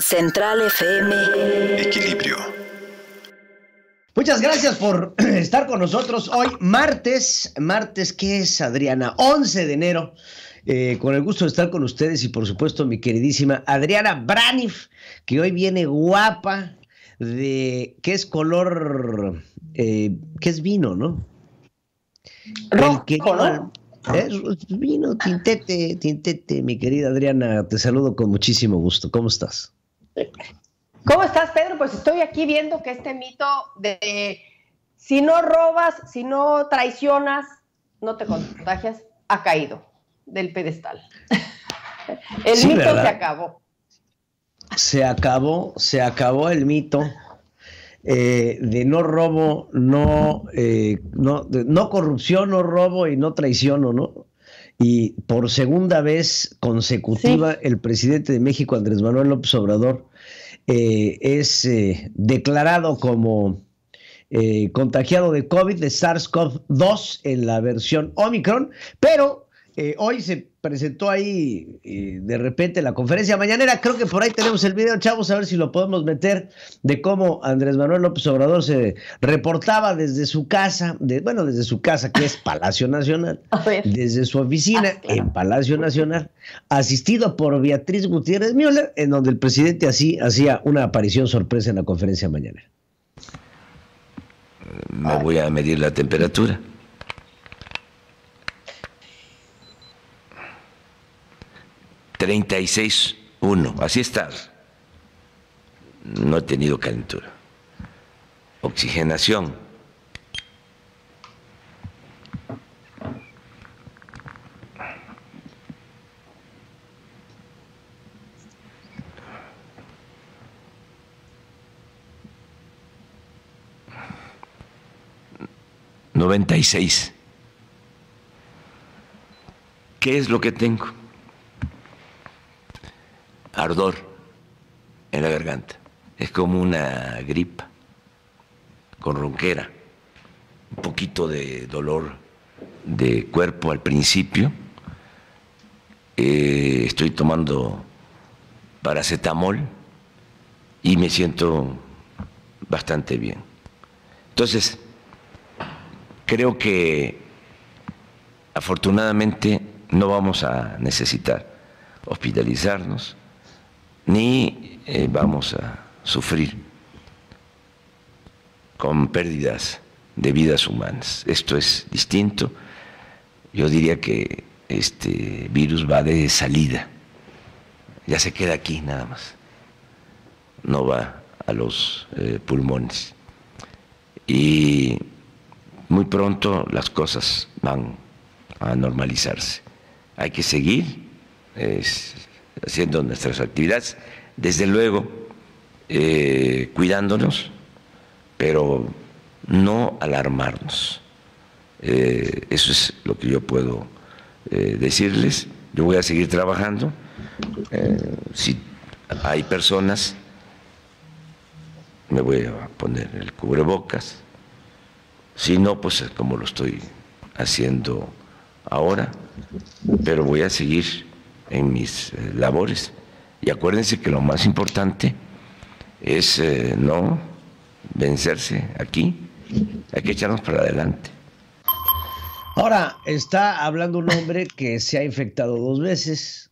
Central FM. Equilibrio. Muchas gracias por estar con nosotros hoy, martes. Martes, ¿qué es, Adriana? 11 de enero. Eh, con el gusto de estar con ustedes y, por supuesto, mi queridísima Adriana Branif, que hoy viene guapa de. ¿Qué es color? Eh, ¿Qué es vino, no? Rojo, que, Es vino, tintete, tintete, mi querida Adriana, te saludo con muchísimo gusto. ¿Cómo estás? ¿Cómo estás, Pedro? Pues estoy aquí viendo que este mito de si no robas, si no traicionas, no te contagias, ha caído del pedestal. El mito se acabó. Se acabó, se acabó el mito. Eh, de no robo, no, eh, no, corrupción, no robo y no traiciono, ¿no? Y por segunda vez consecutiva, el presidente de México, Andrés Manuel López Obrador, eh, es eh, declarado como eh, contagiado de COVID, de SARS-CoV-2 en la versión Omicron, pero eh, hoy se presentó ahí eh, de repente la conferencia mañanera. Creo que por ahí tenemos el video, chavos, a ver si lo podemos meter de cómo Andrés Manuel López Obrador se reportaba desde su casa, bueno, desde su casa que es Palacio Nacional, desde su oficina ah, en Palacio Nacional, asistido por Beatriz Gutiérrez Müller, en donde el presidente así hacía una aparición sorpresa en la conferencia mañanera. No voy a medir la temperatura. 36.1. Así está. No he tenido calentura. Oxigenación. Noventa y seis. ¿Qué es lo que tengo? en la garganta. Es como una gripa, con ronquera, un poquito de dolor de cuerpo al principio. Eh, estoy tomando paracetamol y me siento bastante bien. Entonces, creo que afortunadamente no vamos a necesitar hospitalizarnos, ni eh, vamos a sufrir con pérdidas de vidas humanas. Esto es distinto. Yo diría que este virus va de salida. Ya se queda aquí nada más. No va a los eh, pulmones. Y muy pronto las cosas van a normalizarse. Hay que seguir. Es, haciendo nuestras actividades, desde luego eh, cuidándonos, pero no alarmarnos. Eh, eso es lo que yo puedo eh, decirles. Yo voy a seguir trabajando. si hay personas, me voy a poner el cubrebocas. Si no, pues como lo estoy haciendo ahora, pero voy a seguir en mis eh, labores. Y acuérdense que lo más importante es eh, no vencerse aquí, hay que echarnos para adelante. Ahora, está hablando un hombre que se ha infectado dos veces,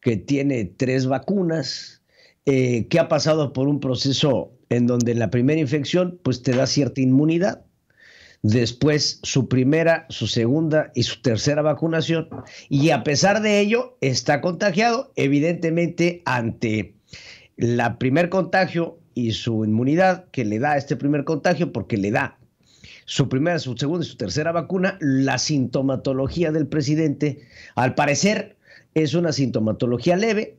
que tiene tres vacunas, eh, que ha pasado por un proceso en donde la primera infección pues te da cierta inmunidad, después su primera, su segunda y su tercera vacunación y a pesar de ello está contagiado, evidentemente ante la primer contagio y su inmunidad que le da este primer contagio porque le da su primera, su segunda y su tercera vacuna, la sintomatología del presidente al parecer es una sintomatología leve.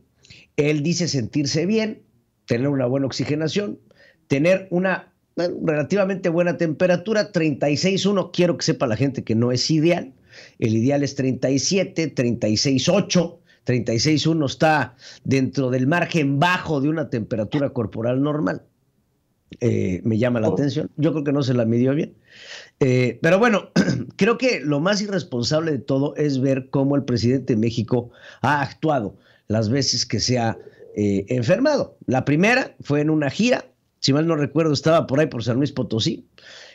Él dice sentirse bien, tener una buena oxigenación, tener una relativamente buena temperatura, 36.1, quiero que sepa la gente que no es ideal, el ideal es 37, 36.8, 36.1 está dentro del margen bajo de una temperatura corporal normal. Eh, me llama la oh. atención. Yo creo que no se la midió bien. Eh, pero bueno, creo que lo más irresponsable de todo es ver cómo el presidente de México ha actuado las veces que se ha eh, enfermado. La primera fue en una gira si mal no recuerdo, estaba por ahí por San Luis Potosí,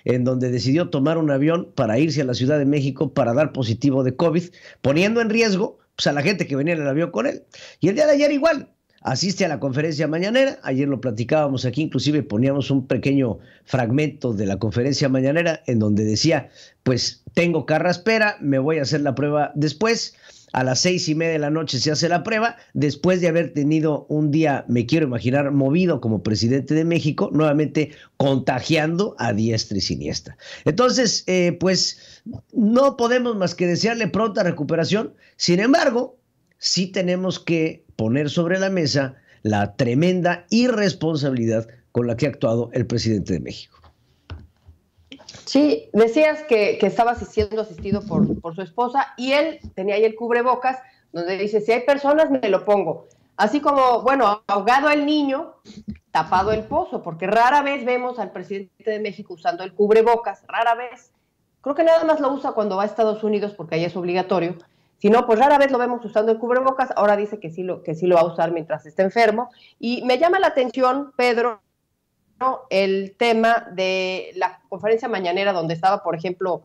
en donde decidió tomar un avión para irse a la Ciudad de México para dar positivo de COVID, poniendo en riesgo pues, a la gente que venía en el avión con él. Y el día de ayer igual, asiste a la conferencia mañanera. Ayer lo platicábamos aquí, inclusive poníamos un pequeño fragmento de la conferencia mañanera en donde decía, pues tengo carraspera, me voy a hacer la prueba después a las seis y media de la noche se hace la prueba, después de haber tenido un día, me quiero imaginar, movido como presidente de México, nuevamente contagiando a diestra y siniestra. Entonces, eh, pues no podemos más que desearle pronta recuperación, sin embargo, sí tenemos que poner sobre la mesa la tremenda irresponsabilidad con la que ha actuado el presidente de México. Sí, decías que, que estabas siendo asistido por, por, su esposa y él tenía ahí el cubrebocas donde dice, si hay personas me lo pongo. Así como, bueno, ahogado el niño, tapado el pozo, porque rara vez vemos al presidente de México usando el cubrebocas, rara vez. Creo que nada más lo usa cuando va a Estados Unidos porque ahí es obligatorio. Si no, pues rara vez lo vemos usando el cubrebocas, ahora dice que sí lo, que sí lo va a usar mientras esté enfermo. Y me llama la atención, Pedro, el tema de la conferencia mañanera donde estaba, por ejemplo,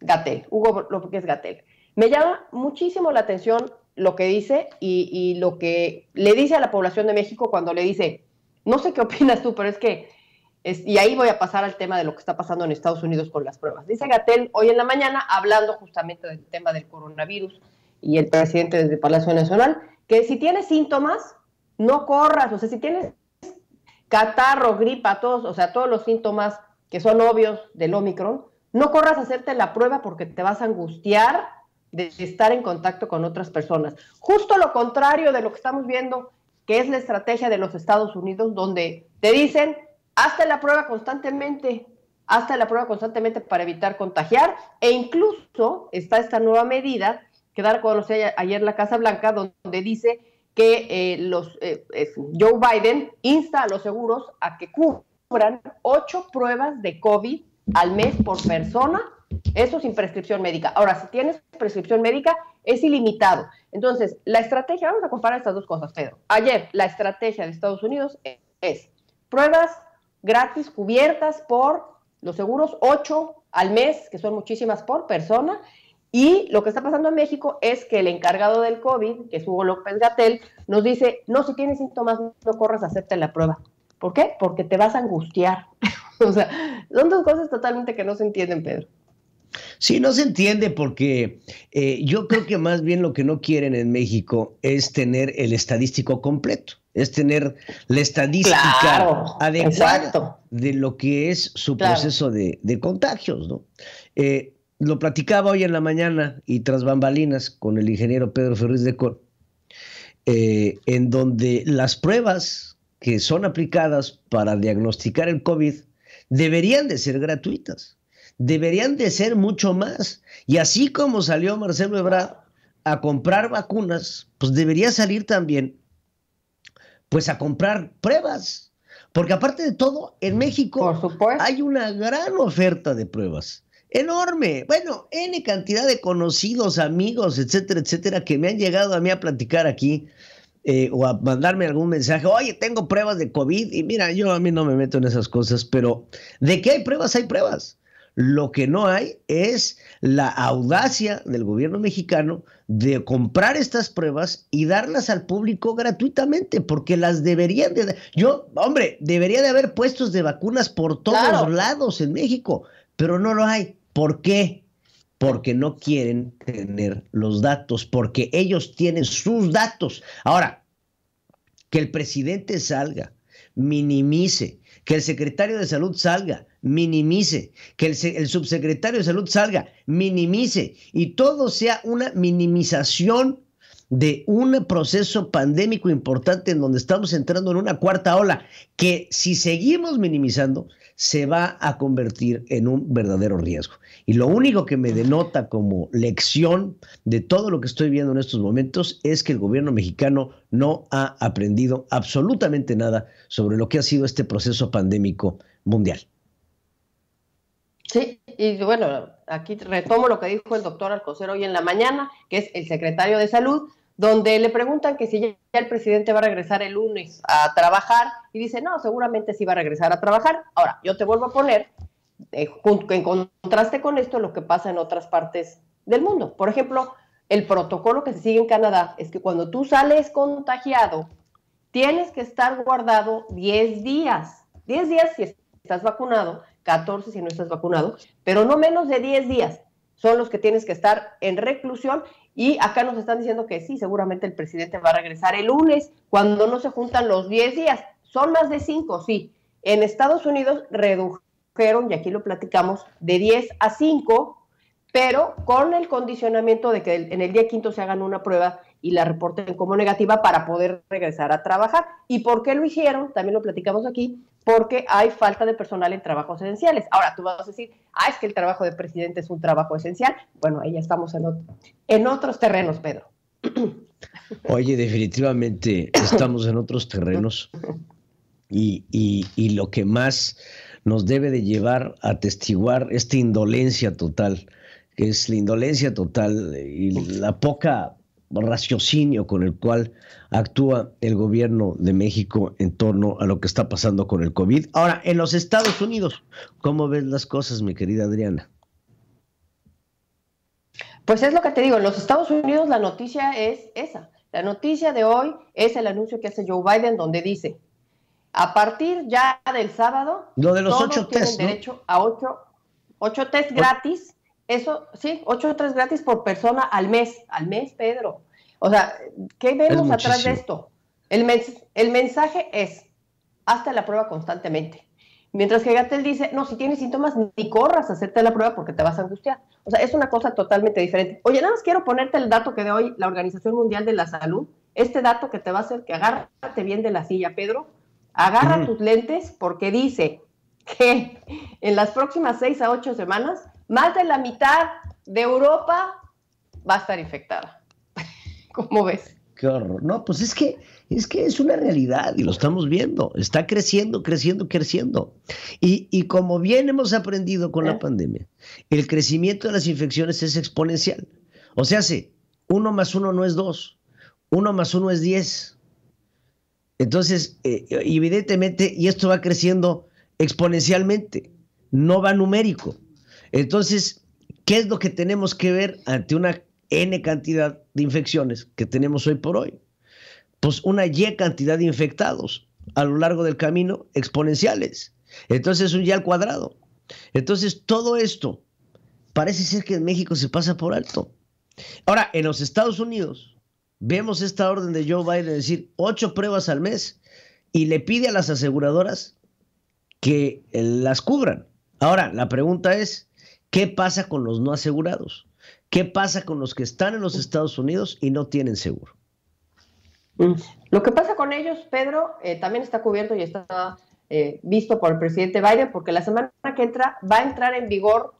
Gatel, Hugo es Gatel. Me llama muchísimo la atención lo que dice y, lo que le dice a la población de México cuando le dice, no sé qué opinas tú, pero es que, es, y ahí voy a pasar al tema de lo que está pasando en Estados Unidos con las pruebas. Dice Gatel hoy en la mañana, hablando justamente del tema del coronavirus y el presidente desde Palacio Nacional, que si tienes síntomas, no corras, o sea, si tienes catarro, gripa, todos, o sea, todos los síntomas que son obvios del Omicron, no corras a hacerte la prueba porque te vas a angustiar de estar en contacto con otras personas. Justo lo contrario de lo que estamos viendo, que es la estrategia de los Estados Unidos, donde te dicen, hazte la prueba constantemente, hazte la prueba constantemente para evitar contagiar, e incluso está esta nueva medida que dar a conocer ayer la Casa Blanca, donde dice que eh, los, eh, Joe Biden insta a los seguros a que cubran ocho pruebas de COVID al mes por persona, eso sin prescripción médica. Ahora, si tienes prescripción médica, es ilimitado. Entonces, la estrategia, vamos a comparar estas dos cosas, Pedro. Ayer, la estrategia de Estados Unidos es pruebas gratis cubiertas por los seguros, ocho al mes, que son muchísimas por persona, y lo que está pasando en México es que el encargado del COVID, que es Hugo López Gatel, nos dice, no, si tienes síntomas, no corras, acepta la prueba. ¿Por qué? Porque te vas a angustiar. o sea, son dos cosas totalmente que no se entienden, Pedro. Sí, no se entiende porque eh, yo creo que más bien lo que no quieren en México es tener el estadístico completo, es tener la estadística adecuada de lo que es su proceso de, contagios, ¿no? Eh, lo platicaba hoy en la mañana y tras bambalinas con el ingeniero Pedro Ferriz de Cor, eh, en donde las pruebas que son aplicadas para diagnosticar el COVID deberían de ser gratuitas, deberían de ser mucho más. Y así como salió Marcelo Ebrard a comprar vacunas, pues debería salir también pues a comprar pruebas. Porque aparte de todo, en México hay una gran oferta de pruebas. Enorme. Bueno, N cantidad de conocidos, amigos, etcétera, etcétera, que me han llegado a mí a platicar aquí eh, o a mandarme algún mensaje. Oye, tengo pruebas de COVID. Y mira, yo a mí no me meto en esas cosas, pero de qué hay pruebas, hay pruebas. Lo que no hay es la audacia del gobierno mexicano de comprar estas pruebas y darlas al público gratuitamente, porque las deberían de... Yo, hombre, debería de haber puestos de vacunas por todos lados en México, pero no lo hay. ¿Por qué? Porque no quieren tener los datos, porque ellos tienen sus datos. Ahora, que el presidente salga, minimice, que el secretario de salud salga, minimice, que el, subsecretario de salud salga, minimice, y todo sea una minimización de un proceso pandémico importante en donde estamos entrando en una cuarta ola, que si seguimos minimizando, se va a convertir en un verdadero riesgo. Y lo único que me denota como lección de todo lo que estoy viendo en estos momentos es que el gobierno mexicano no ha aprendido absolutamente nada sobre lo que ha sido este proceso pandémico mundial. Sí, y bueno, aquí retomo lo que dijo el doctor Alcocer hoy en la mañana, que es el secretario de Salud, donde le preguntan que si ya el presidente va a regresar el lunes a trabajar y dice, no, seguramente sí va a regresar a trabajar. Ahora, yo te vuelvo a poner, eh, en contraste con esto, lo que pasa en otras partes del mundo. Por ejemplo, el protocolo que se sigue en Canadá es que cuando tú sales contagiado, tienes que estar guardado 10 días. 10 días si estás vacunado, 14 si no estás vacunado, pero no menos de 10 días son los que tienes que estar en reclusión y acá nos están diciendo que sí, seguramente el presidente va a regresar el lunes, cuando no se juntan los 10 días. Son más de 5, sí. En Estados Unidos redujeron, y aquí lo platicamos, de 10 a 5, pero con el condicionamiento de que en el día quinto se hagan una prueba y la reporten como negativa para poder regresar a trabajar. ¿Y por qué lo hicieron? También lo platicamos aquí, porque hay falta de personal en trabajos esenciales. Ahora tú vas a decir, ah, es que el trabajo de presidente es un trabajo esencial. Bueno, ahí ya estamos en, en otros terrenos, Pedro. Oye, definitivamente estamos en otros terrenos y, lo que más nos debe de llevar a testiguar esta indolencia total, que es la indolencia total y la poca raciocinio con el cual actúa el gobierno de México en torno a lo que está pasando con el COVID. Ahora, en los Estados Unidos, ¿cómo ves las cosas, mi querida Adriana? Pues es lo que te digo, en los Estados Unidos la noticia es esa. La noticia de hoy es el anuncio que hace Joe Biden donde dice, a partir ya del sábado, lo de los todos ocho tienen derecho a ocho, ocho test gratis eso, sí, 8 o 3 gratis por persona al mes, al mes, Pedro. O sea, ¿qué vemos atrás de esto? El, el mensaje es, hazte la prueba constantemente. Mientras que Gatel dice, no, si tienes síntomas, ni corras a hacerte la prueba porque te vas a angustiar. O sea, es una cosa totalmente diferente. Oye, nada más quiero ponerte el dato que de hoy la Organización Mundial de la Salud, este dato que te va a hacer que agárrate bien de la silla, Pedro. Agarra tus lentes porque dice que en las próximas seis a ocho semanas más de la mitad de Europa va a estar infectada. ¿Cómo ves? Qué No, pues es que es que es una realidad y lo estamos viendo. Está creciendo, creciendo, creciendo. Y, como bien hemos aprendido con la ah. pandemia, el crecimiento de las infecciones es exponencial. O sea, uno más uno no es dos, uno más uno es diez. Entonces, eh, evidentemente, y esto va creciendo exponencialmente, no va numérico. Entonces, ¿qué es lo que tenemos que ver ante una N cantidad de infecciones que tenemos hoy por hoy? Pues una Y cantidad de infectados a lo largo del camino exponenciales. Entonces, un Y al cuadrado. Entonces, todo esto parece ser que en México se pasa por alto. Ahora, en los Estados Unidos, vemos esta orden de Joe Biden decir ocho pruebas al mes y le pide a las aseguradoras que eh, las cubran. Ahora, la pregunta es, ¿Qué pasa con los no asegurados? ¿Qué pasa con los que están en los Estados Unidos y no tienen seguro? Pues, lo que pasa con ellos, Pedro, eh, también está cubierto y está eh, visto por el presidente Biden, porque la semana que entra va a entrar en vigor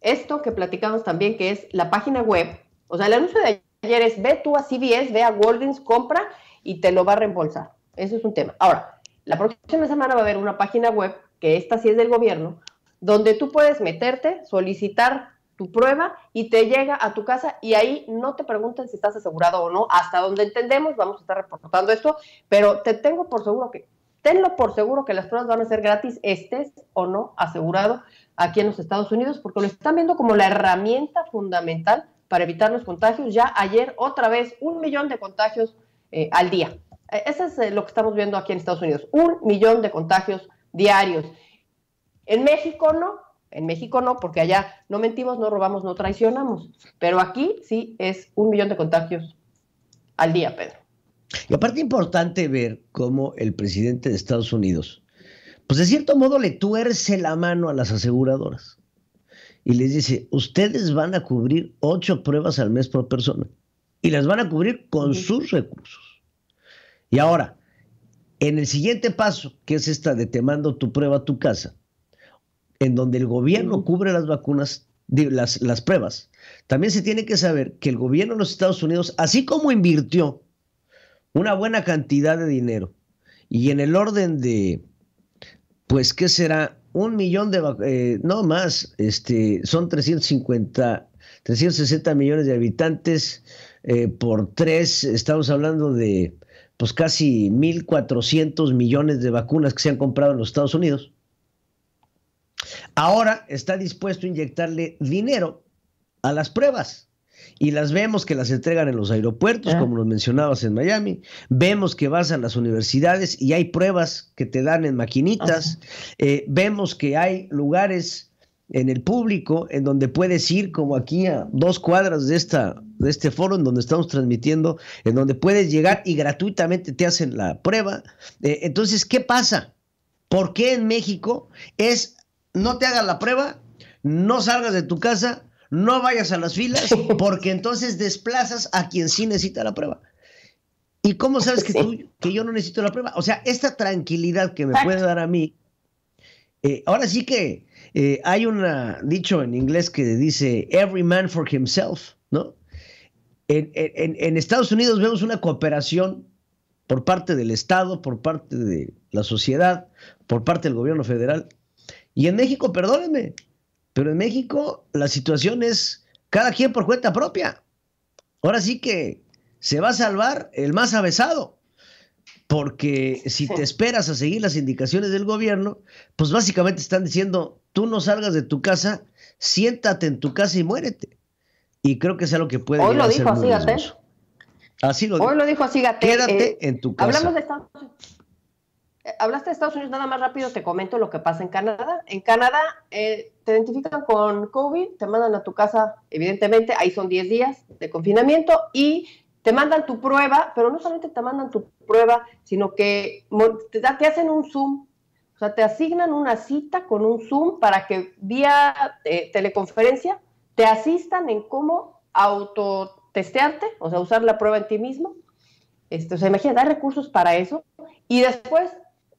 esto que platicamos también, que es la página web. O sea, el anuncio de ayer es, ve tú a CBS, ve a Walgreens, compra y te lo va a reembolsar. Eso es un tema. Ahora, la próxima semana va a haber una página web, que esta sí es del gobierno, donde tú puedes meterte, solicitar tu prueba y te llega a tu casa y ahí no te preguntan si estás asegurado o no, hasta donde entendemos, vamos a estar reportando esto, pero te tengo por seguro que, tenlo por seguro que las pruebas van a ser gratis, estés o no asegurado aquí en los Estados Unidos, porque lo están viendo como la herramienta fundamental para evitar los contagios. Ya ayer otra vez un millón de contagios eh, al día. E, Eso es eh, lo que estamos viendo aquí en Estados Unidos, un millón de contagios diarios. En México no, en México no, porque allá no mentimos, no robamos, no traicionamos. Pero aquí sí es un millón de contagios al día, Pedro. Y aparte importante ver cómo el presidente de Estados Unidos, pues de cierto modo le tuerce la mano a las aseguradoras y les dice, ustedes van a cubrir ocho pruebas al mes por persona y las van a cubrir con sus recursos. Y ahora, en el siguiente paso, que es esta de te mando tu prueba a tu casa, en donde el gobierno cubre las vacunas, las, pruebas. También se tiene que saber que el gobierno de los Estados Unidos, así como invirtió una buena cantidad de dinero y en el orden de, pues, ¿qué será? Un millón de vacunas, eh, no más, este, son 350, 360 millones de habitantes eh, por tres, estamos hablando de, pues, casi 1.400 millones de vacunas que se han comprado en los Estados Unidos. Ahora está dispuesto a inyectarle dinero a las pruebas. Y las vemos que las entregan en los aeropuertos, ah. como los mencionabas en Miami. Vemos que vas a las universidades y hay pruebas que te dan en maquinitas. Eh, vemos que hay lugares en el público en donde puedes ir como aquí a dos cuadras de esta de este foro en donde estamos transmitiendo en donde puedes llegar y gratuitamente te hacen la prueba eh, entonces qué pasa por qué en México es no te hagas la prueba, no salgas de tu casa, no vayas a las filas, porque entonces desplazas a quien sí necesita la prueba. ¿Y cómo sabes que, tú, que yo no necesito la prueba? O sea, esta tranquilidad que me puede dar a mí, eh, ahora sí que eh, hay un dicho en inglés que dice, every man for himself, ¿no? en Estados Unidos vemos una cooperación por parte del Estado, por parte de la sociedad, por parte del gobierno federal, y en México, perdónenme, pero en México la situación es cada quien por cuenta propia. Ahora sí que se va a salvar el más avesado, porque si te esperas a seguir las indicaciones del gobierno, pues básicamente están diciendo, tú no salgas de tu casa, siéntate en tu casa y muérete. Y creo que es algo que puede Hoy lo dijo así, Así lo Hoy dijo. lo dijo así, Quédate eh, en tu casa. Hablamos de Estados Unidos. Eh, hablaste de Estados Unidos, nada más rápido te comento lo que pasa en Canadá. En Canadá eh, te identifican con COVID, te mandan a tu casa, evidentemente, ahí son 10 días de confinamiento y te mandan tu prueba, pero no solamente te mandan tu prueba, sino que te, hacen un Zoom. O sea, te asignan una cita con un Zoom para que vía eh, teleconferencia te asistan en cómo autotestearte, o sea, usar la prueba en ti mismo. Este, o sea, imagínate, hay recursos para eso. Y después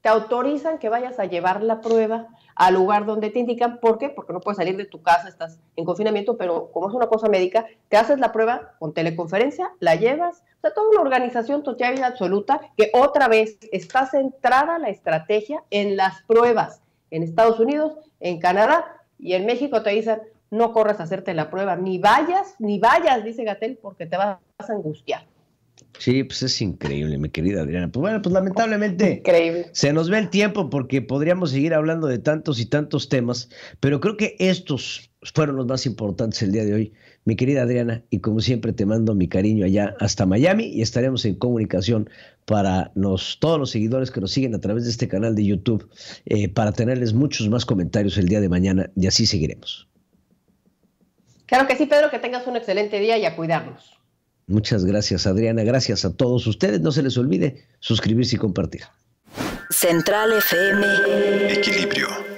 autorizan que vayas a llevar la prueba al lugar donde te indican. ¿Por qué? Porque no puedes salir de tu casa, estás en confinamiento, pero como es una cosa médica, te haces la prueba con teleconferencia, la llevas. O sea, toda una organización total y absoluta que otra vez está centrada la estrategia en las pruebas. En Estados Unidos, en Canadá y en México te dicen, no corres a hacerte la prueba, ni vayas, ni vayas, dice Gatel, porque te vas a angustiar. Sí, pues es increíble, mi querida Adriana. Pues bueno, pues lamentablemente se nos ve el tiempo porque podríamos seguir hablando de tantos y tantos temas, pero creo que estos fueron los más importantes el día de hoy. Mi querida Adriana, y como siempre te mando mi cariño allá hasta Miami y estaremos en comunicación para todos los seguidores que nos siguen a través de este canal de YouTube eh, para tenerles muchos más comentarios el día de mañana y así seguiremos. Claro que sí, Pedro, que tengas un excelente día y a cuidarnos. Muchas gracias, Adriana. Gracias a todos ustedes. No se les olvide suscribirse y compartir. Central FM. Equilibrio.